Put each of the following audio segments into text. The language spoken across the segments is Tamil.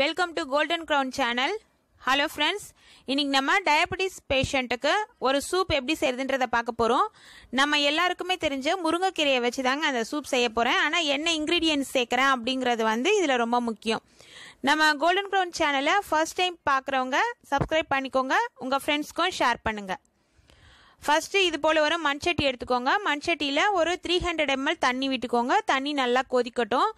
welcome to Golden Crown channel hello friends இன்றைக்கி நம்ம டயபெட்டிஸ் பேஷண்ட்டுக்கு ஒரு சூப் எப்படி செய்யுதுன்றதை பார்க்க போகிறோம் நம்ம எல்லாருக்குமே தெரிஞ்ச முருங்கைக்கீரையை வச்சு தாங்க அந்த சூப் செய்ய போகிறேன் ஆனால் என்ன இன்க்ரீடியன்ட்ஸ் சேர்க்குறேன் அப்படிங்கிறது வந்து இதில் ரொம்ப முக்கியம் நம்ம கோல்டன் க்ரௌன் சேனலை ஃபர்ஸ்ட் டைம் பார்க்குறவங்க சப்ஸ்கிரைப் பண்ணிக்கோங்க உங்கள் ஃப்ரெண்ட்ஸ்க்கும் ஷேர் பண்ணுங்கள் ஃபஸ்ட்டு இது போல் ஒரு மண்சட்டி எடுத்துக்கோங்க மண்சட்டியில் ஒரு த்ரீ ஹண்ட்ரட் எம்எல் தண்ணி விட்டுக்கோங்க தண்ணி நல்லா கொதிக்கட்டும்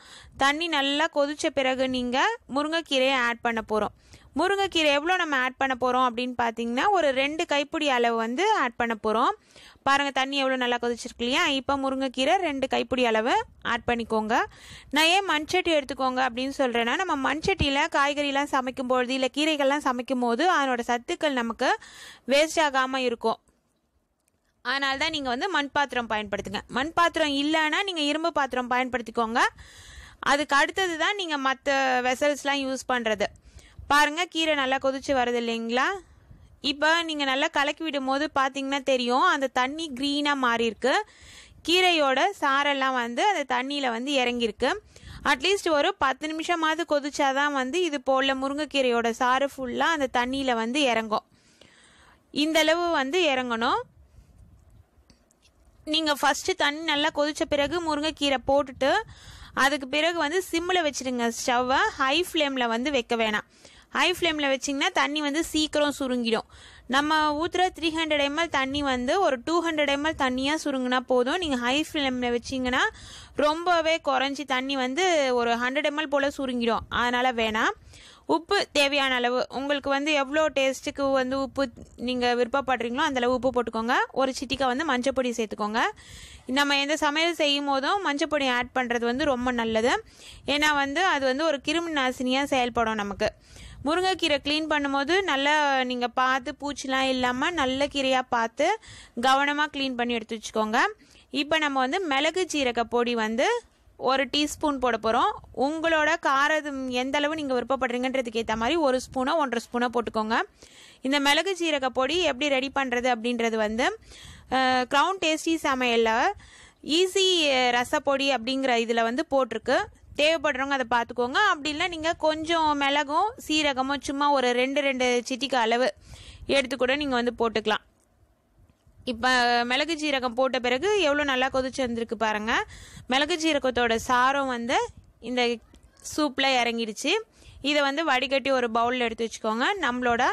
தண்ணி நல்லா கொதித்த பிறகு நீங்கள் முருங்கைக்கீரையை ஆட் பண்ண போகிறோம் முருங்கைக்கீரை எவ்வளோ நம்ம ஆட் பண்ண போகிறோம் அப்படின்னு பார்த்தீங்கன்னா ஒரு ரெண்டு கைப்பிடி அளவு வந்து ஆட் பண்ண போகிறோம் பாருங்கள் தண்ணி எவ்வளோ நல்லா கொதிச்சிருக்கு இல்லையா இப்போ முருங்கைக்கீரை ரெண்டு கைப்பிடி அளவு ஆட் பண்ணிக்கோங்க நான் ஏன் மண்சட்டி எடுத்துக்கோங்க அப்படின்னு சொல்கிறேன்னா நம்ம மண்சட்டியில் காய்கறிலாம் சமைக்கும்பொழுது இல்லை கீரைகள்லாம் சமைக்கும் போது அதனோட சத்துக்கள் நமக்கு வேஸ்ட் ஆகாமல் இருக்கும் அதனால தான் நீங்கள் வந்து மண் பாத்திரம் பயன்படுத்துங்க மண் பாத்திரம் இல்லைன்னா நீங்கள் இரும்பு பாத்திரம் பயன்படுத்திக்கோங்க அதுக்கு அடுத்தது தான் நீங்கள் மற்ற வெசல்ஸ்லாம் யூஸ் பண்ணுறது பாருங்கள் கீரை நல்லா கொதிச்சு வருது இல்லைங்களா இப்போ நீங்கள் நல்லா கலக்கி விடும் போது பார்த்தீங்கன்னா தெரியும் அந்த தண்ணி க்ரீனாக மாறியிருக்கு கீரையோட சாரெல்லாம் வந்து அந்த தண்ணியில் வந்து இறங்கியிருக்கு அட்லீஸ்ட் ஒரு பத்து நிமிஷமாவது கொதிச்சாதான் வந்து இது போல் முருங்கைக்கீரையோட சாறு ஃபுல்லாக அந்த தண்ணியில் வந்து இறங்கும் இந்தளவு வந்து இறங்கணும் நீங்கள் ஃபஸ்ட்டு தண்ணி நல்லா கொதித்த பிறகு முருங்கைக்கீரை போட்டுட்டு அதுக்கு பிறகு வந்து சிம்மில் வச்சுருங்க ஸ்டவ்வை ஹை ஃப்ளேமில் வந்து வைக்க வேணாம் ஹை ஃப்ளேமில் வச்சிங்கன்னா தண்ணி வந்து சீக்கிரம் சுருங்கிடும் நம்ம ஊற்றுற த்ரீ ஹண்ட்ரட் எம்எல் தண்ணி வந்து ஒரு டூ ஹண்ட்ரட் எம்எல் தண்ணியாக சுருங்கினா போதும் நீங்கள் ஹை ஃப்ளேமில் வச்சிங்கன்னா ரொம்பவே குறைஞ்சி தண்ணி வந்து ஒரு ஹண்ட்ரட் எம்எல் போல் சுருங்கிடும் அதனால் வேணாம் உப்பு தேவையான அளவு உங்களுக்கு வந்து எவ்வளோ டேஸ்ட்டுக்கு வந்து உப்பு நீங்கள் விருப்பப்படுறீங்களோ அந்தளவு உப்பு போட்டுக்கோங்க ஒரு சிட்டிக்கா வந்து மஞ்சப்பொடி சேர்த்துக்கோங்க நம்ம எந்த சமையல் செய்யும் போதும் மஞ்சப்பொடி ஆட் பண்ணுறது வந்து ரொம்ப நல்லது ஏன்னா வந்து அது வந்து ஒரு கிருமி நாசினியாக செயல்படும் நமக்கு முருங்கைக்கீரை க்ளீன் பண்ணும்போது நல்லா நீங்கள் பார்த்து பூச்சிலாம் இல்லாமல் நல்ல கீரையாக பார்த்து கவனமாக க்ளீன் பண்ணி எடுத்து வச்சுக்கோங்க இப்போ நம்ம வந்து மிளகு ஜீரக பொடி வந்து ஒரு டீஸ்பூன் போட போகிறோம் உங்களோட காரம் எந்த அளவு நீங்கள் விருப்பப்படுறீங்கன்றதுக்கு ஏற்ற மாதிரி ஒரு ஸ்பூனோ ஒன்றரை ஸ்பூனோ போட்டுக்கோங்க இந்த மிளகு சீரக பொடி எப்படி ரெடி பண்ணுறது அப்படின்றது வந்து க்ரௌன் டேஸ்டி சமையலில் ஈஸி ரசப்பொடி அப்படிங்கிற இதில் வந்து போட்டிருக்கு தேவைப்படுறவங்க அதை பார்த்துக்கோங்க அப்படி இல்லை நீங்கள் கொஞ்சம் மிளகும் சீரகமும் சும்மா ஒரு ரெண்டு ரெண்டு சிட்டிக்கு அளவு எடுத்து கூட நீங்கள் வந்து போட்டுக்கலாம் இப்போ மிளகு ஜீரகம் போட்ட பிறகு எவ்வளோ நல்லா கொதிச்சு வந்திருக்கு பாருங்க மிளகு ஜீரகத்தோட சாரம் வந்து இந்த சூப்பில் இறங்கிடுச்சு இதை வந்து வடிகட்டி ஒரு பவுலில் எடுத்து வச்சுக்கோங்க நம்மளோட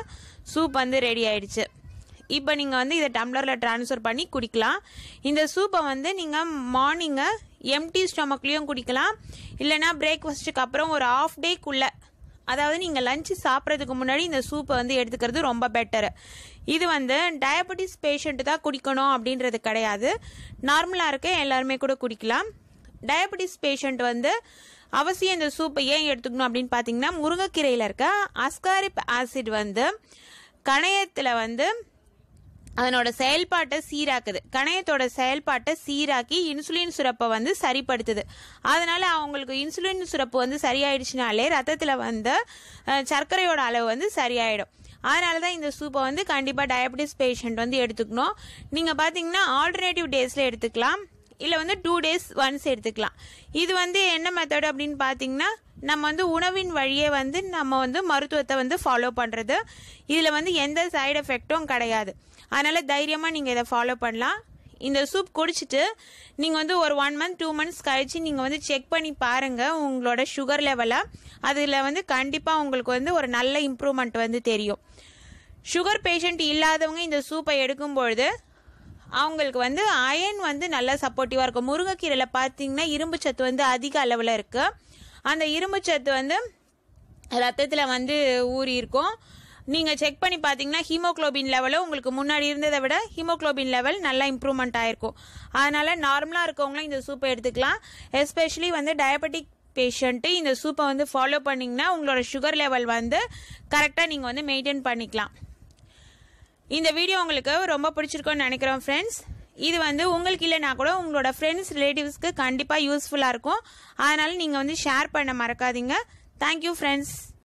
சூப் வந்து ரெடி ஆயிடுச்சு இப்போ நீங்கள் வந்து இதை டம்ளரில் ட்ரான்ஸ்ஃபர் பண்ணி குடிக்கலாம் இந்த சூப்பை வந்து நீங்கள் மார்னிங்கை எம்டி ஸ்டொமக்லேயும் குடிக்கலாம் இல்லைனா பிரேக்ஃபாஸ்ட்டுக்கு அப்புறம் ஒரு ஆஃப் டேக்குள்ளே அதாவது நீங்கள் லஞ்சு சாப்பிட்றதுக்கு முன்னாடி இந்த சூப்பை வந்து எடுத்துக்கிறது ரொம்ப பெட்டர் இது வந்து டயபெட்டிஸ் பேஷண்ட்டு தான் குடிக்கணும் அப்படின்றது கிடையாது நார்மலாக இருக்க எல்லாருமே கூட குடிக்கலாம் டயபெட்டிஸ் பேஷண்ட் வந்து அவசியம் இந்த சூப்பை ஏன் எடுத்துக்கணும் அப்படின்னு பார்த்தீங்கன்னா முருங்கைக்கீரையில் இருக்க அஸ்காரிப் ஆசிட் வந்து கணையத்தில் வந்து அதனோட செயல்பாட்டை சீராக்குது கணையத்தோட செயல்பாட்டை சீராக்கி இன்சுலின் சுரப்பை வந்து சரிப்படுத்துது அதனால அவங்களுக்கு இன்சுலின் சுரப்பு வந்து சரியாயிடுச்சுனாலே ரத்தத்தில் வந்து சர்க்கரையோட அளவு வந்து சரியாயிடும் அதனால தான் இந்த சூப்பை வந்து கண்டிப்பாக டயபெட்டிஸ் பேஷண்ட் வந்து எடுத்துக்கணும் நீங்கள் பார்த்தீங்கன்னா ஆல்டர்னேட்டிவ் டேஸில் எடுத்துக்கலாம் இல்லை வந்து டூ டேஸ் ஒன்ஸ் எடுத்துக்கலாம் இது வந்து என்ன மெத்தட் அப்படின்னு பார்த்தீங்கன்னா நம்ம வந்து உணவின் வழியே வந்து நம்ம வந்து மருத்துவத்தை வந்து ஃபாலோ பண்ணுறது இதில் வந்து எந்த சைடு எஃபெக்டும் கிடையாது அதனால் தைரியமாக நீங்கள் இதை ஃபாலோ பண்ணலாம் இந்த சூப் குடிச்சிட்டு நீங்கள் வந்து ஒரு ஒன் மந்த் டூ மந்த்ஸ் கழித்து நீங்கள் வந்து செக் பண்ணி பாருங்கள் உங்களோட சுகர் லெவலை அதில் வந்து கண்டிப்பாக உங்களுக்கு வந்து ஒரு நல்ல இம்ப்ரூவ்மெண்ட் வந்து தெரியும் சுகர் பேஷண்ட் இல்லாதவங்க இந்த சூப்பை எடுக்கும்பொழுது அவங்களுக்கு வந்து அயன் வந்து நல்லா சப்போர்ட்டிவாக இருக்கும் முருங்கைக்கீரையில் பார்த்தீங்கன்னா இரும்பு சத்து வந்து அதிக அளவில் இருக்குது அந்த இரும்புச்சத்து வந்து ரத்தத்தில் வந்து ஊறி இருக்கும் நீங்கள் செக் பண்ணி பார்த்தீங்கன்னா ஹீமோக்ளோபின் லெவலும் உங்களுக்கு முன்னாடி இருந்ததை விட ஹீமோக்ளோபின் லெவல் நல்லா இம்ப்ரூவ்மெண்ட் ஆயிருக்கும் அதனால் நார்மலாக இருக்கவங்களும் இந்த சூப்பை எடுத்துக்கலாம் எஸ்பெஷலி வந்து டயபெட்டிக் பேஷண்ட்டு இந்த சூப்பை வந்து ஃபாலோ பண்ணிங்கன்னா உங்களோட சுகர் லெவல் வந்து கரெக்டாக நீங்கள் வந்து மெயின்டைன் பண்ணிக்கலாம் இந்த வீடியோ உங்களுக்கு ரொம்ப பிடிச்சிருக்கோன்னு நினைக்கிறோம் ஃப்ரெண்ட்ஸ் இது வந்து உங்களுக்கு இல்லைனா கூட உங்களோட ஃப்ரெண்ட்ஸ் ரிலேட்டிவ்ஸ்க்கு கண்டிப்பாக யூஸ்ஃபுல்லாக இருக்கும் அதனால் நீங்கள் வந்து ஷேர் பண்ண மறக்காதீங்க தேங்க்யூ ஃப்ரெண்ட்ஸ்